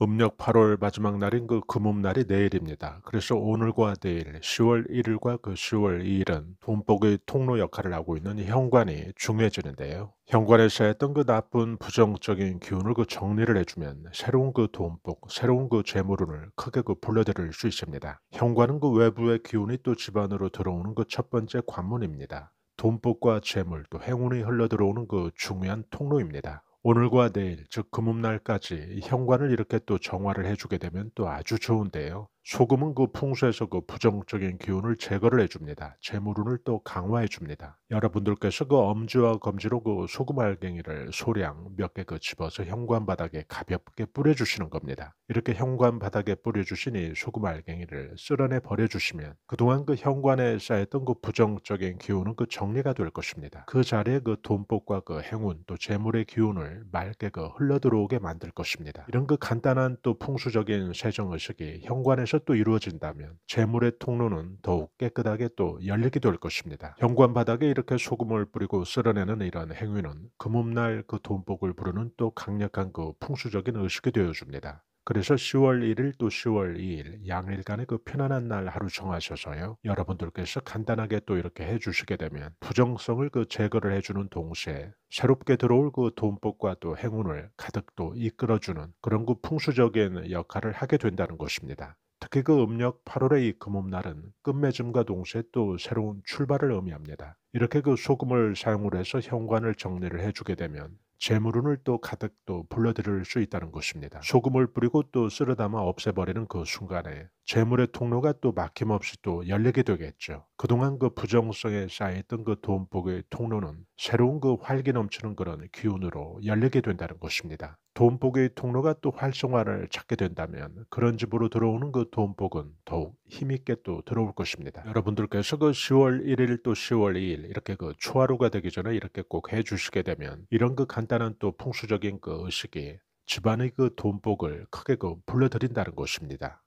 음력 8월 마지막 날인 그 금음날이 내일입니다. 그래서 오늘과 내일 10월 1일과 그 10월 2일은 돈복의 통로 역할을 하고 있는 현관이 중요해지는데요. 현관에 서했던그 나쁜 부정적인 기운을 그 정리를 해주면 새로운 그 돈복, 새로운 그 재물운을 크게 그 불러들일 수 있습니다. 현관은 그 외부의 기운이 또 집안으로 들어오는 그 첫 번째 관문입니다. 돈복과 재물 또 행운이 흘러 들어오는 그 중요한 통로입니다. 오늘과 내일 즉 금음날까지 현관을 이렇게 또 정화를 해주게 되면 또 아주 좋은데요. 소금은 그 풍수에서 그 부정적인 기운을 제거를 해줍니다. 재물운을 또 강화해줍니다. 여러분들께서 그 엄지와 검지로 그 소금 알갱이를 소량 몇 개 그 집어서 현관 바닥에 가볍게 뿌려주시는 겁니다. 이렇게 현관 바닥에 뿌려주시니 소금 알갱이를 쓸어내 버려주시면 그동안 그 현관에 쌓였던 그 부정적인 기운은 그 정리가 될 것입니다. 그 자리에 그 돈복과 그 행운 또 재물의 기운을 맑게 그 흘러 들어오게 만들 것입니다. 이런 그 간단한 또 풍수적인 세정 의식이 현관에서 통해서 또 이루어진다면 재물의 통로는 더욱 깨끗하게 또열리게될 것입니다. 현관 바닥에 이렇게 소금을 뿌리고 쓸어내는 이런 행위는 금음날 그, 그 돈복을 부르는 또 강력한 그 풍수적인 의식이 되어줍니다. 그래서 10월 1일 또 10월 2일 양일간의 그 편안한 날 하루 정하셔서요. 여러분들께서 간단하게 또 이렇게 해주시게 되면 부정성을 그 제거를 해주는 동시에 새롭게 들어올 그 돈복과 또 행운을 가득 또 이끌어주는 그런 그 풍수적인 역할을 하게 된다는 것입니다. 특히 그 음력 8월의 이 금음날은 끝맺음과 동시에 또 새로운 출발을 의미합니다. 이렇게 그 소금을 사용을 해서 현관을 정리를 해주게 되면 재물운을 또 가득 또 불러들일 수 있다는 것입니다. 소금을 뿌리고 또 쓸어 담아 없애버리는 그 순간에 재물의 통로가 또 막힘없이 또 열리게 되겠죠. 그동안 그 부정성에 쌓여있던그 돈복의 통로는 새로운 그 활기 넘치는 그런 기운으로 열리게 된다는 것입니다. 돈복의 통로가 또 활성화를 찾게 된다면 그런 집으로 들어오는 그 돈복은 더욱 힘있게 또 들어올 것입니다. 여러분들께서 그 10월 1일 또 10월 2일 일 이렇게 그 초하루가 되기 전에 이렇게 꼭 해주시게 되면 이런 그 간단한 또 풍수적인 그 의식이 집안의 그 돈복을 크게 그 불러들인다는 것입니다.